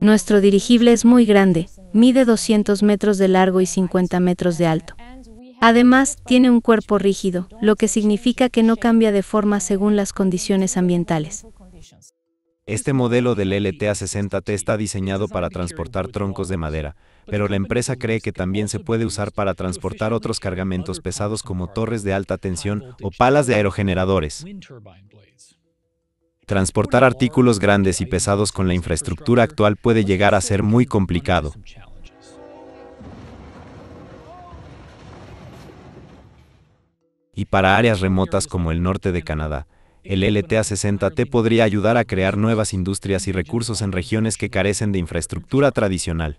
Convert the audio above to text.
Nuestro dirigible es muy grande, mide 200 metros de largo y 50 metros de alto. Además, tiene un cuerpo rígido, lo que significa que no cambia de forma según las condiciones ambientales. Este modelo del LTA60T está diseñado para transportar troncos de madera, pero la empresa cree que también se puede usar para transportar otros cargamentos pesados como torres de alta tensión o palas de aerogeneradores. Transportar artículos grandes y pesados con la infraestructura actual puede llegar a ser muy complicado. Y para áreas remotas como el norte de Canadá, el LTA60T podría ayudar a crear nuevas industrias y recursos en regiones que carecen de infraestructura tradicional.